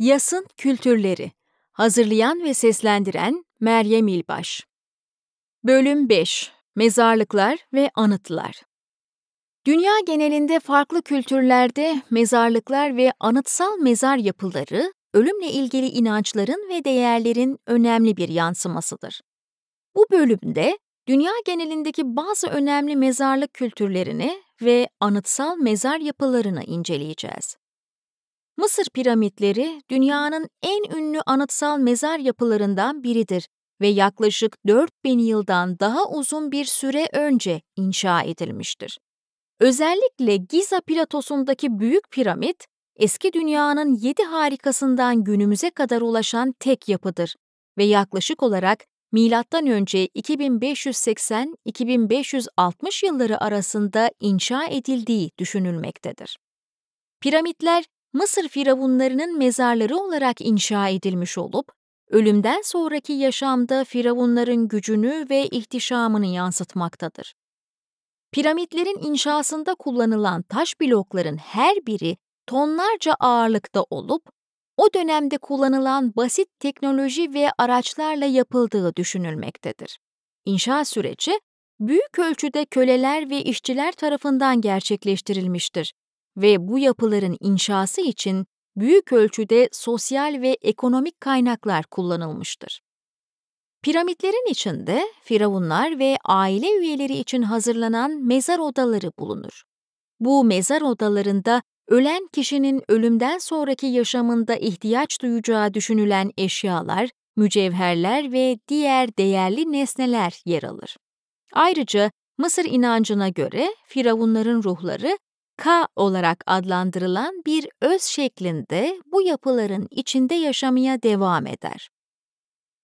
Yas'ın Kültürleri Hazırlayan ve seslendiren Meryem İlbaş Bölüm 5 Mezarlıklar ve Anıtlar Dünya genelinde farklı kültürlerde mezarlıklar ve anıtsal mezar yapıları, ölümle ilgili inançların ve değerlerin önemli bir yansımasıdır. Bu bölümde dünya genelindeki bazı önemli mezarlık kültürlerini ve anıtsal mezar yapılarını inceleyeceğiz. Mısır piramitleri dünyanın en ünlü anıtsal mezar yapılarından biridir ve yaklaşık 4000 yıldan daha uzun bir süre önce inşa edilmiştir. Özellikle Giza platosundaki büyük piramit, eski dünyanın yedi harikasından günümüze kadar ulaşan tek yapıdır ve yaklaşık olarak milattan önce 2580-2560 yılları arasında inşa edildiği düşünülmektedir. Piramitler Mısır firavunlarının mezarları olarak inşa edilmiş olup, ölümden sonraki yaşamda firavunların gücünü ve ihtişamını yansıtmaktadır. Piramitlerin inşasında kullanılan taş blokların her biri tonlarca ağırlıkta olup, o dönemde kullanılan basit teknoloji ve araçlarla yapıldığı düşünülmektedir. İnşa süreci büyük ölçüde köleler ve işçiler tarafından gerçekleştirilmiştir ve bu yapıların inşası için büyük ölçüde sosyal ve ekonomik kaynaklar kullanılmıştır. Piramitlerin içinde firavunlar ve aile üyeleri için hazırlanan mezar odaları bulunur. Bu mezar odalarında ölen kişinin ölümden sonraki yaşamında ihtiyaç duyacağı düşünülen eşyalar, mücevherler ve diğer değerli nesneler yer alır. Ayrıca Mısır inancına göre firavunların ruhları K olarak adlandırılan bir öz şeklinde bu yapıların içinde yaşamaya devam eder.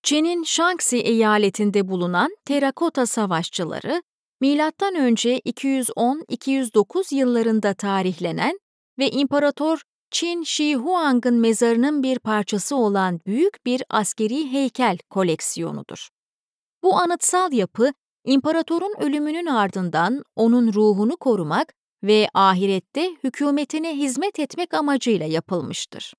Çin'in Shaanxi eyaletinde bulunan terakota savaşçıları, M.Ö. 210-209 yıllarında tarihlenen ve imparator Çin Shi Huang'ın mezarının bir parçası olan büyük bir askeri heykel koleksiyonudur. Bu anıtsal yapı, imparatorun ölümünün ardından onun ruhunu korumak ve ahirette hükümetine hizmet etmek amacıyla yapılmıştır.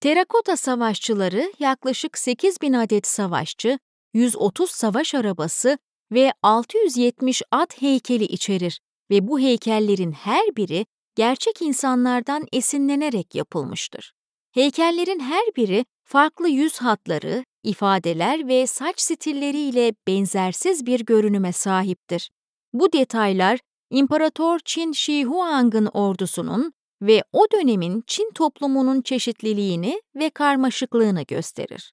Terakota savaşçıları yaklaşık 8 bin adet savaşçı, 130 savaş arabası ve 670 at heykeli içerir ve bu heykellerin her biri gerçek insanlardan esinlenerek yapılmıştır. Heykellerin her biri farklı yüz hatları, ifadeler ve saç stilleriyle benzersiz bir görünüme sahiptir. Bu detaylar İmparator Çin Shi Huang'ın ordusunun ve o dönemin Çin toplumunun çeşitliliğini ve karmaşıklığını gösterir.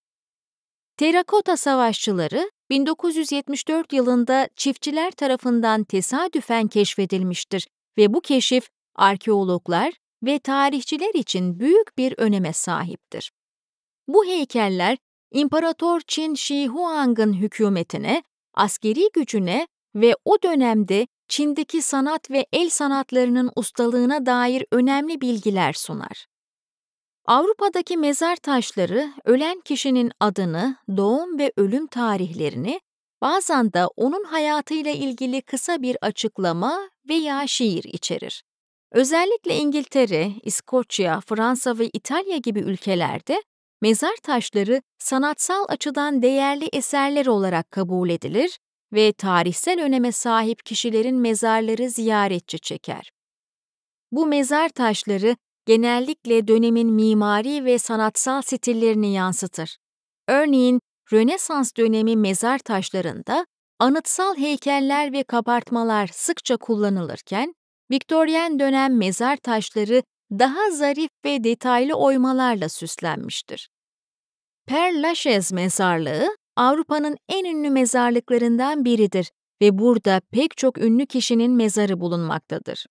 Terakota savaşçıları 1974 yılında çiftçiler tarafından tesadüfen keşfedilmiştir ve bu keşif arkeologlar ve tarihçiler için büyük bir öneme sahiptir. Bu heykeller İmparator Qin Shi Huang'ın hükümetine, askeri gücüne ve o dönemde Çin'deki sanat ve el sanatlarının ustalığına dair önemli bilgiler sunar. Avrupa'daki mezar taşları ölen kişinin adını, doğum ve ölüm tarihlerini, bazen de onun hayatıyla ilgili kısa bir açıklama veya şiir içerir. Özellikle İngiltere, İskoçya, Fransa ve İtalya gibi ülkelerde mezar taşları sanatsal açıdan değerli eserler olarak kabul edilir ve tarihsel öneme sahip kişilerin mezarları ziyaretçi çeker. Bu mezar taşları genellikle dönemin mimari ve sanatsal stillerini yansıtır. Örneğin Rönesans dönemi mezar taşlarında anıtsal heykeller ve kabartmalar sıkça kullanılırken, Viktoryen dönem mezar taşları daha zarif ve detaylı oymalarla süslenmiştir. Père Lachaise mezarlığı Avrupa'nın en ünlü mezarlıklarından biridir ve burada pek çok ünlü kişinin mezarı bulunmaktadır.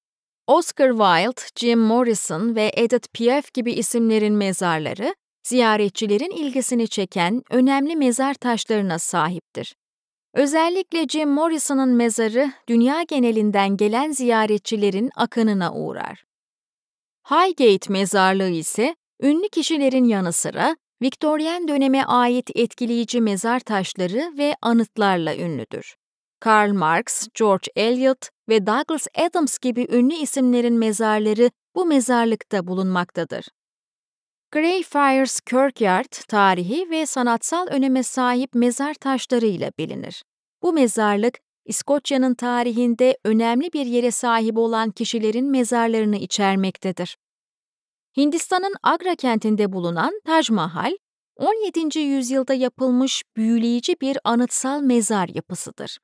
Oscar Wilde, Jim Morrison ve Edith Piaf gibi isimlerin mezarları, ziyaretçilerin ilgisini çeken önemli mezar taşlarına sahiptir. Özellikle Jim Morrison'ın mezarı dünya genelinden gelen ziyaretçilerin akınına uğrar. Highgate mezarlığı ise ünlü kişilerin yanı sıra Viktoryen döneme ait etkileyici mezar taşları ve anıtlarla ünlüdür. Karl Marx, George Eliot ve Douglas Adams gibi ünlü isimlerin mezarları bu mezarlıkta bulunmaktadır. Greyfriars Kirkyard tarihi ve sanatsal öneme sahip mezar taşlarıyla bilinir. Bu mezarlık İskoçya'nın tarihinde önemli bir yere sahip olan kişilerin mezarlarını içermektedir. Hindistan'ın Agra kentinde bulunan Taj Mahal, 17. yüzyılda yapılmış büyüleyici bir anıtsal mezar yapısıdır.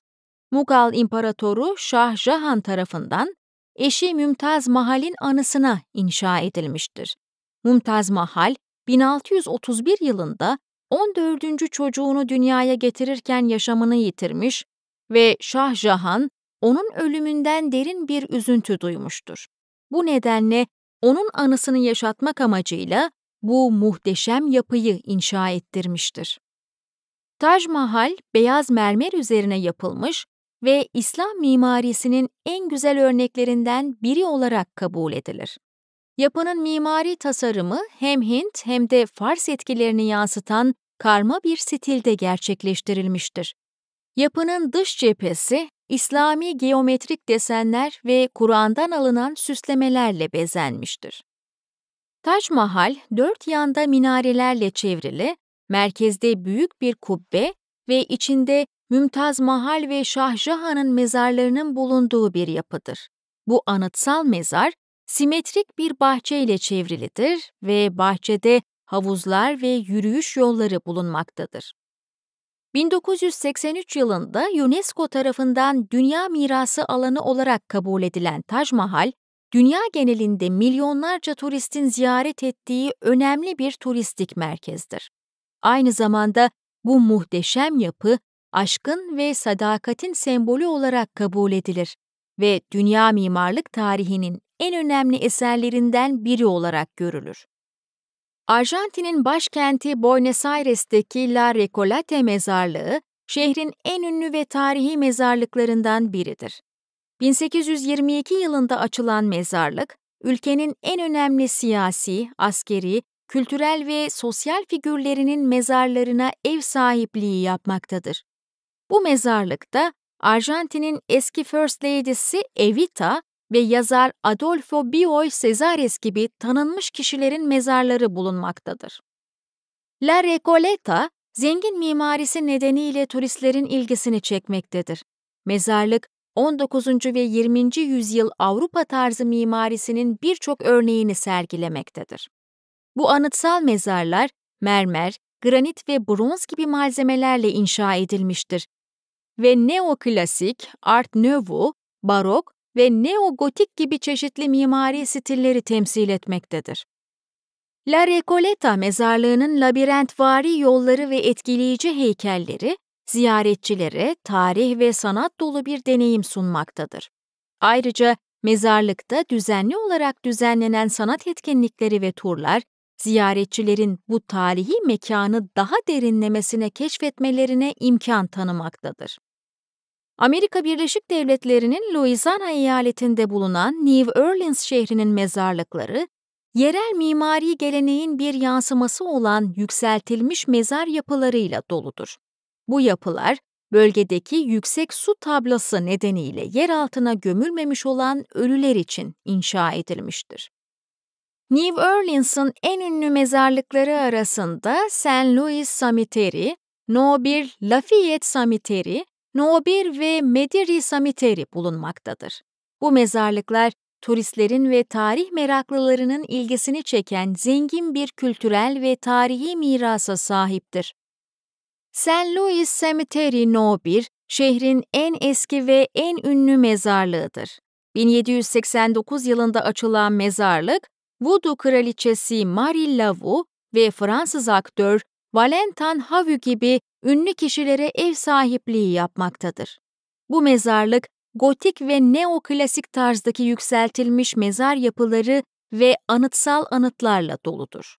Mughal İmparatoru Şah Jahan tarafından eşi Mümtaz Mahal'in anısına inşa edilmiştir. Mümtaz Mahal, 1631 yılında 14. çocuğunu dünyaya getirirken yaşamını yitirmiş ve Şah Jahan onun ölümünden derin bir üzüntü duymuştur. Bu nedenle onun anısını yaşatmak amacıyla bu muhteşem yapıyı inşa ettirmiştir. Taj Mahal beyaz mermer üzerine yapılmış ve İslam mimarisinin en güzel örneklerinden biri olarak kabul edilir. Yapının mimari tasarımı hem Hint hem de Fars etkilerini yansıtan karma bir stilde gerçekleştirilmiştir. Yapının dış cephesi İslami geometrik desenler ve Kur'an'dan alınan süslemelerle bezenmiştir. Taç Mahal, dört yanda minarelerle çevrili, merkezde büyük bir kubbe ve içinde Mümtaz Mahal ve Şahjahan'ın mezarlarının bulunduğu bir yapıdır. Bu anıtsal mezar, simetrik bir bahçeyle çevrilidir ve bahçede havuzlar ve yürüyüş yolları bulunmaktadır. 1983 yılında UNESCO tarafından Dünya Mirası alanı olarak kabul edilen Taj Mahal, dünya genelinde milyonlarca turistin ziyaret ettiği önemli bir turistik merkezdir. Aynı zamanda bu muhteşem yapı aşkın ve sadakatin sembolü olarak kabul edilir ve dünya mimarlık tarihinin en önemli eserlerinden biri olarak görülür. Arjantin'in başkenti Buenos Aires'teki La Recoleta mezarlığı, şehrin en ünlü ve tarihi mezarlıklarından biridir. 1822 yılında açılan mezarlık, ülkenin en önemli siyasi, askeri, kültürel ve sosyal figürlerinin mezarlarına ev sahipliği yapmaktadır. Bu mezarlıkta Arjantin'in eski First Lady'si Evita ve yazar Adolfo Bioy Cesares gibi tanınmış kişilerin mezarları bulunmaktadır. La Recoleta, zengin mimarisi nedeniyle turistlerin ilgisini çekmektedir. Mezarlık, 19. ve 20. yüzyıl Avrupa tarzı mimarisinin birçok örneğini sergilemektedir. Bu anıtsal mezarlar mermer, granit ve bronz gibi malzemelerle inşa edilmiştir ve neoklasik, art nouveau, barok ve neogotik gibi çeşitli mimari stilleri temsil etmektedir. La Recoleta mezarlığının labirentvari yolları ve etkileyici heykelleri, ziyaretçilere tarih ve sanat dolu bir deneyim sunmaktadır. Ayrıca mezarlıkta düzenli olarak düzenlenen sanat etkinlikleri ve turlar, ziyaretçilerin bu tarihi mekanı daha derinlemesine keşfetmelerine imkan tanımaktadır. Amerika Birleşik Devletleri'nin Louisiana eyaletinde bulunan New Orleans şehrinin mezarlıkları, yerel mimari geleneğin bir yansıması olan yükseltilmiş mezar yapılarıyla doludur. Bu yapılar, bölgedeki yüksek su tablası nedeniyle yer altına gömülmemiş olan ölüler için inşa edilmiştir. New Orleans'ın en ünlü mezarlıkları arasında St. Louis Cemetery, No. 1 Lafayette Cemetery Noobir ve Mediri Samiteri bulunmaktadır. Bu mezarlıklar turistlerin ve tarih meraklılarının ilgisini çeken zengin bir kültürel ve tarihi mirasa sahiptir. St. Louis Cemetery No. 1, şehrin en eski ve en ünlü mezarlığıdır. 1789 yılında açılan mezarlık, Voodoo kraliçesi Marie Laveau ve Fransız aktör Valentin Havu gibi ünlü kişilere ev sahipliği yapmaktadır. Bu mezarlık, gotik ve neoklasik tarzdaki yükseltilmiş mezar yapıları ve anıtsal anıtlarla doludur.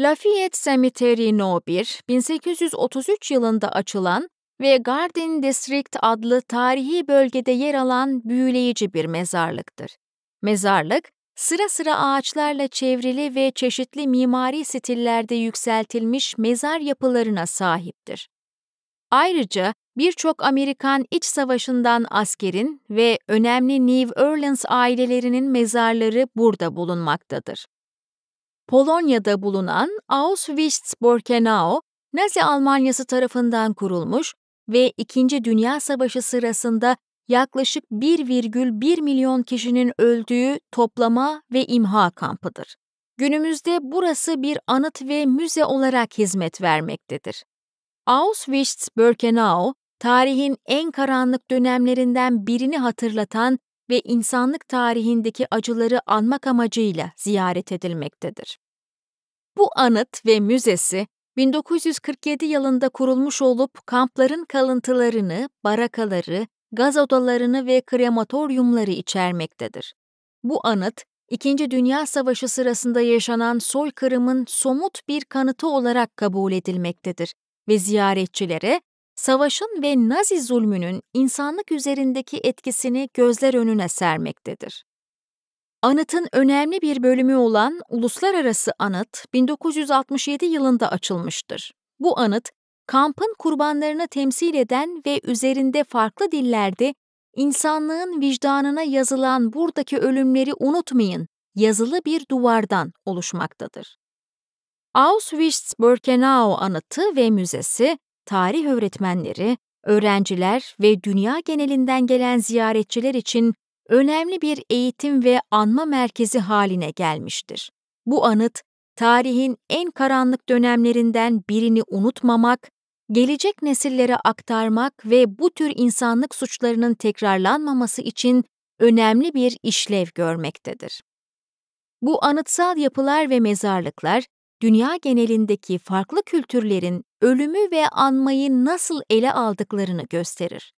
Lafayette Cemetery No. 1, 1833 yılında açılan ve Garden District adlı tarihi bölgede yer alan büyüleyici bir mezarlıktır. Mezarlık, Sıra sıra ağaçlarla çevrili ve çeşitli mimari stillerde yükseltilmiş mezar yapılarına sahiptir. Ayrıca birçok Amerikan iç savaşından askerin ve önemli New Orleans ailelerinin mezarları burada bulunmaktadır. Polonya'da bulunan Auschwitz-Borkenau, Nazi Almanyası tarafından kurulmuş ve İkinci Dünya Savaşı sırasında yaklaşık 1,1 milyon kişinin öldüğü toplama ve imha kampıdır. Günümüzde burası bir anıt ve müze olarak hizmet vermektedir. Auschwitz-Birkenau, tarihin en karanlık dönemlerinden birini hatırlatan ve insanlık tarihindeki acıları anmak amacıyla ziyaret edilmektedir. Bu anıt ve müzesi 1947 yılında kurulmuş olup kampların kalıntılarını, barakaları, gaz odalarını ve krematoryumları içermektedir. Bu anıt, İkinci Dünya Savaşı sırasında yaşanan soykırımın somut bir kanıtı olarak kabul edilmektedir ve ziyaretçilere savaşın ve Nazi zulmünün insanlık üzerindeki etkisini gözler önüne sermektedir. Anıtın önemli bir bölümü olan Uluslararası Anıt 1967 yılında açılmıştır. Bu anıt kampın kurbanlarını temsil eden ve üzerinde farklı dillerde insanlığın vicdanına yazılan buradaki ölümleri unutmayın yazılı bir duvardan oluşmaktadır. Auschwitz-Birkenau anıtı ve müzesi, tarih öğretmenleri, öğrenciler ve dünya genelinden gelen ziyaretçiler için önemli bir eğitim ve anma merkezi haline gelmiştir. Bu anıt, tarihin en karanlık dönemlerinden birini unutmamak gelecek nesillere aktarmak ve bu tür insanlık suçlarının tekrarlanmaması için önemli bir işlev görmektedir. Bu anıtsal yapılar ve mezarlıklar, dünya genelindeki farklı kültürlerin ölümü ve anmayı nasıl ele aldıklarını gösterir.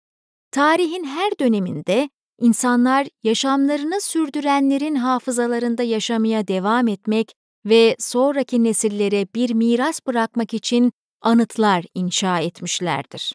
Tarihin her döneminde insanlar yaşamlarını sürdürenlerin hafızalarında yaşamaya devam etmek ve sonraki nesillere bir miras bırakmak için anıtlar inşa etmişlerdir.